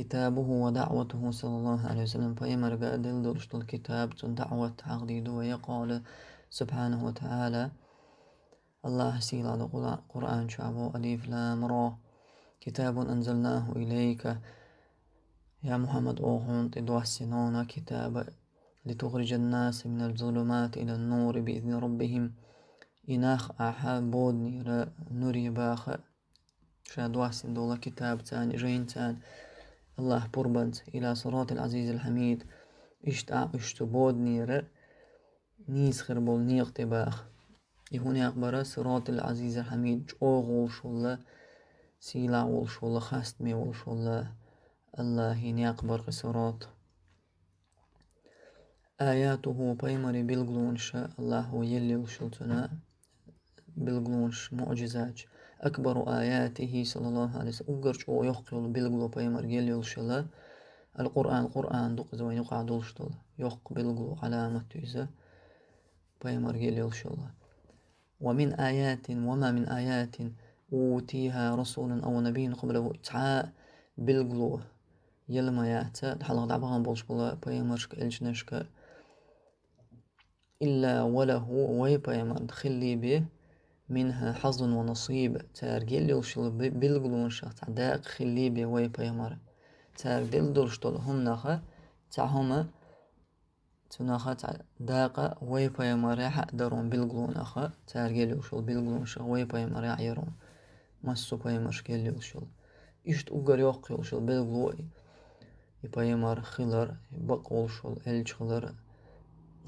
كتابه ودعوته صلى الله عليه وسلم فيمر قادل درشت الكتاب دعوة تعقيد ويقول سبحانه وتعالى الله سيلا القرآن شعبه أليف لام را كتاب أنزلناه إليك يا محمد أوهون تدوى سنونا كتاب لتخرج الناس من الظلمات إلى النور بإذن ربهم إناخ أحابودني نوري باخ شادوا سندولا كتاب تاني جين تاني الله بربت إلى صراط العزيز الحميد اشتع اشتبود نير نيس خربول نيق تباخ يهون أخبار صراط العزيز الحميد جوغ الله سيلا الله خستمي وشولا الله الله أخبار صراط آياته بيمري بالغلونش الله يلي وشلتنا بالغلونش معجزات أكبر آياته صلى الله عليه وسلم أقرش أو يخيل بلغلو بيمر جليل شلا القرآن القرآن دق زوين يقع دولش دول يق بلغلو علامة تيزة بيمر جليل شلا ومن آيات وما من آيات أوتيها رسول أو نبي قبله إتعاء بلغلو يلما يأتى حلق دعبغان بولش بلا بيمرشك إلجنشك إلا وله ويبيمر خلي به منها حظ ونصيب ترجل وشل بلغلون شخ تعداق خلي بوي بيمر ترجل درشتول هم نخا تعهم تنخا تعداق وي بيمر حق درون بلغلون أخا ترجل وشل بلغلون شخ وي بيمر يعيرون مسو بيمر شكل وشل إشت أقر يوق وشل بلغلوي يبيمر خلر بقول شل الج خلر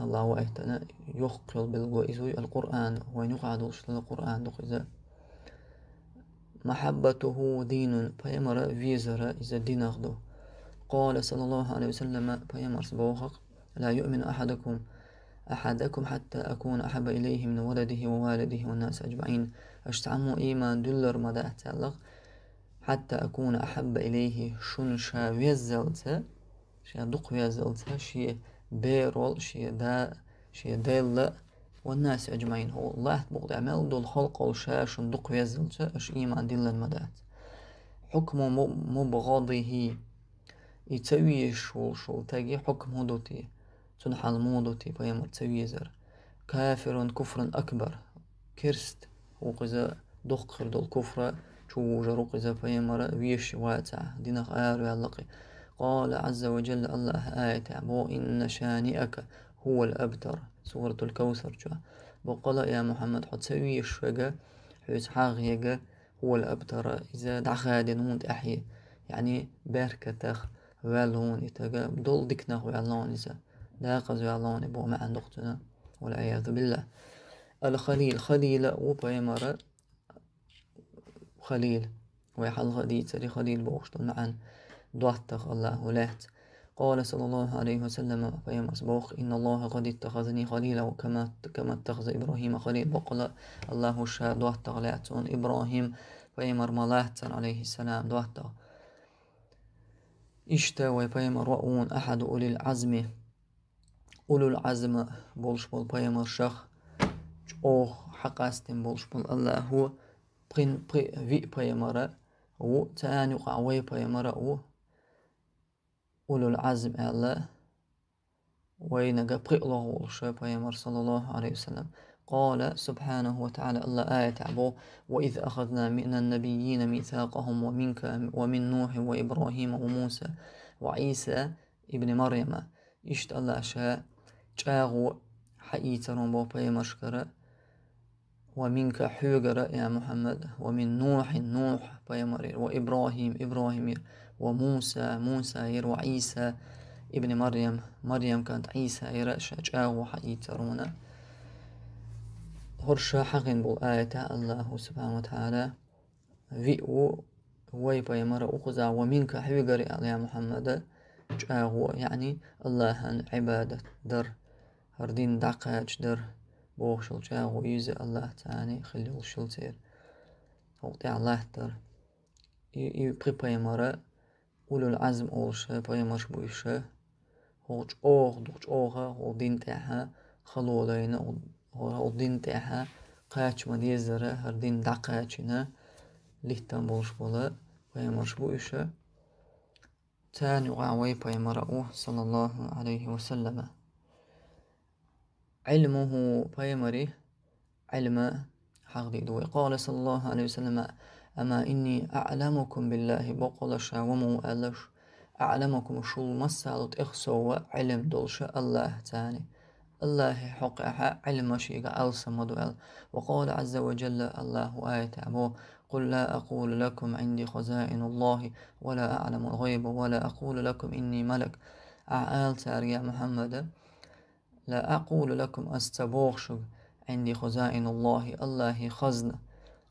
الله أهتنا يخقل بالقوة إزوي القرآن ونقعد وشل القرآن دوخ محبته دين فيمر فيزر إذا دين أخده قال صلى الله عليه وسلم فيمر سبوخك لا يؤمن أحدكم أحدكم حتى أكون أحب إليه من ولده ووالده والناس أجمعين أشتعم إيمان دلر مدى أتعلق حتى أكون أحب إليه شنشا فيزلت شنشا دق فيزلت شي بيرول شيدا شيدل والناس أجمعين هو الله بغض عمل دول خلق أو وشاش دق ويزلش أش إيمان دل المدات حكم مبغضه يتوي شول شول تاقي حكم هدوتي تنحل مودوتي فيمر تسويزر كافر كفر أكبر كرست وقزا دخر دول كفر شو جروق إذا فيمر ويش واتع دينا آر ويعلقي قال عز وجل الله آية بو إن شانئك هو الأبتر سورة الكوثر جوا بقول يا محمد حد سوي الشجا حيث يجا هو الأبتر إذا دعخادن هون أحيي يعني تخ والون يتجا دول دكنه وعلون إذا قز وعلون بو ما عند والعياذ بالله الخليل خليل وبيمرة خليل ويحل غديت لخليل بوشت معن ضحت الله ولهت قال صلى الله عليه وسلم في مسبوق إن الله قد اتخذني خليلا وكما كما اتخذ إبراهيم خليلا وقال الله شهد ضحت غلعت إبراهيم في مرملات عليه السلام ضحت ishte ve peymer ve un ahadu ulil azmi ulul azmi bolşbol peymer şah oh hakastin bolşbol Allahu prin pri vi peymere u tani qaway peymere u أولو العزم ألا وينجا بريقله والشاب يمر صلى الله عليه وسلم قال سبحانه وتعالى الله آية عبو وإذ أخذنا من النبيين ميثاقهم ومنك ومن نوح وإبراهيم وموسى وعيسى ابن مريم إشت الله شاء جاغو حقيترون بابا يمشكرة ومنك حوغر يا محمد ومن نوح نوح بيمرير وإبراهيم إبراهيم وموسى موسى يرو عيسى ابن مريم مريم كانت عيسى يرى شجاو رونا هرشا حقن بو آية الله سبحانه وتعالى فيو ويبا يمر أخزا ومنك حبيقري يا محمد جاغو يعني الله عبادة در هردين دقاج در بوخشل جاغو يزي الله تاني خليل شلتير وقتي الله در يبقى يمر ulul azm olishi poyamosh bo'lishi odin duchog'a odintaha halolaina odintaha qachma dezara hardin daqachina lihtan bo'lish bo'la poyamash bo'lishi تانوعا ويبايمرأو صلى الله عليه وسلم علمه بايمري علم حقدي دوي قال sallallohu alayhi va وسلم أما إني أعلمكم بالله боқолаша ва муәләш. أعلمكم شو مسالت إخسو وعلم دولش الله تاني الله أحا علم شيئا ألس مدوال وقال عز وجل الله آية أبو قل لا أقول لكم عندي خزائن الله ولا أعلم الغيب ولا أقول لكم إني ملك أعال يا محمد لا أقول لكم أستبوغش عندي خزائن الله الله خزن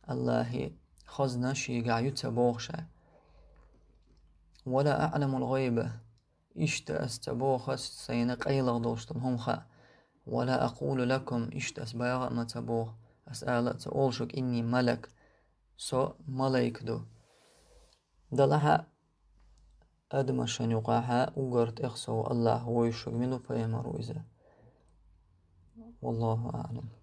الله choznaši gajutce Bože. ولا أعلم الغيبة إشت أستبوخ سين قيلغ دوشتن همخا ولا أقول لكم إشت أسبيغ تبوخ أسأل تقولشك إني ملك سو ملايك دو دلها أدمشن يقاها وقرت إخسو الله ويشك منو فيما والله أعلم